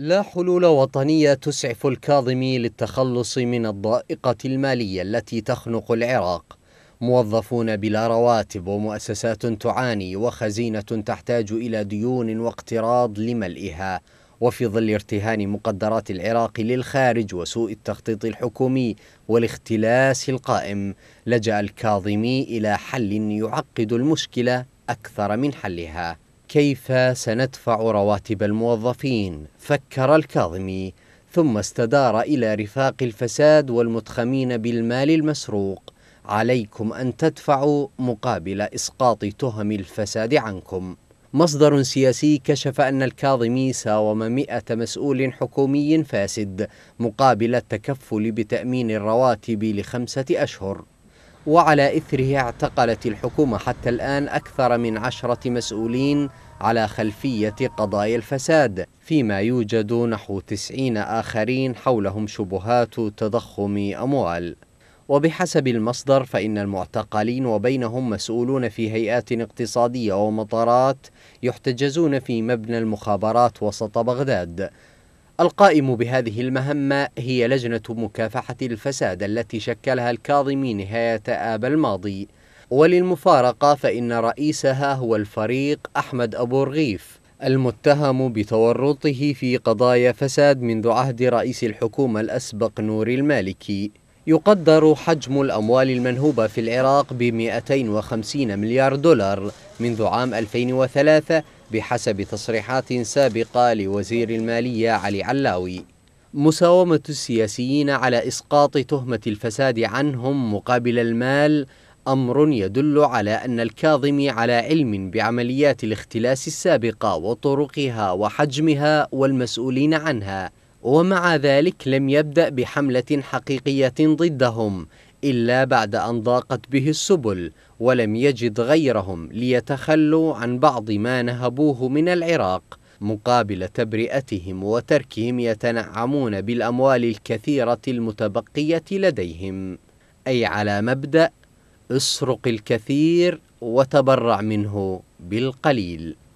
لا حلول وطنية تسعف الكاظمي للتخلص من الضائقة المالية التي تخنق العراق موظفون بلا رواتب ومؤسسات تعاني وخزينة تحتاج إلى ديون واقتراض لملئها وفي ظل ارتهان مقدرات العراق للخارج وسوء التخطيط الحكومي والاختلاس القائم لجأ الكاظمي إلى حل يعقد المشكلة أكثر من حلها كيف سندفع رواتب الموظفين فكر الكاظمي ثم استدار الى رفاق الفساد والمتخمين بالمال المسروق عليكم ان تدفعوا مقابل اسقاط تهم الفساد عنكم مصدر سياسي كشف أن الكاظمي ساوم مئة مسؤول حكومي فاسد مقابل التكفل بتأمين الرواتب لخمسة أشهر وعلى إثره اعتقلت الحكومة حتى الآن أكثر من عشرة مسؤولين على خلفية قضايا الفساد فيما يوجد نحو تسعين آخرين حولهم شبهات تضخم أموال وبحسب المصدر فإن المعتقلين وبينهم مسؤولون في هيئات اقتصادية ومطارات يحتجزون في مبنى المخابرات وسط بغداد القائم بهذه المهمة هي لجنة مكافحة الفساد التي شكلها الكاظمي نهاية آب الماضي وللمفارقة فإن رئيسها هو الفريق أحمد أبو رغيف المتهم بتورطه في قضايا فساد منذ عهد رئيس الحكومة الأسبق نور المالكي يقدر حجم الأموال المنهوبة في العراق ب 250 مليار دولار منذ عام 2003 بحسب تصريحات سابقة لوزير المالية علي علاوي مساومة السياسيين على إسقاط تهمة الفساد عنهم مقابل المال أمر يدل على أن الكاظمي على علم بعمليات الاختلاس السابقة وطرقها وحجمها والمسؤولين عنها ومع ذلك لم يبدأ بحملة حقيقية ضدهم الا بعد ان ضاقت به السبل ولم يجد غيرهم ليتخلوا عن بعض ما نهبوه من العراق مقابل تبرئتهم وتركهم يتنعمون بالاموال الكثيره المتبقيه لديهم اي على مبدا اسرق الكثير وتبرع منه بالقليل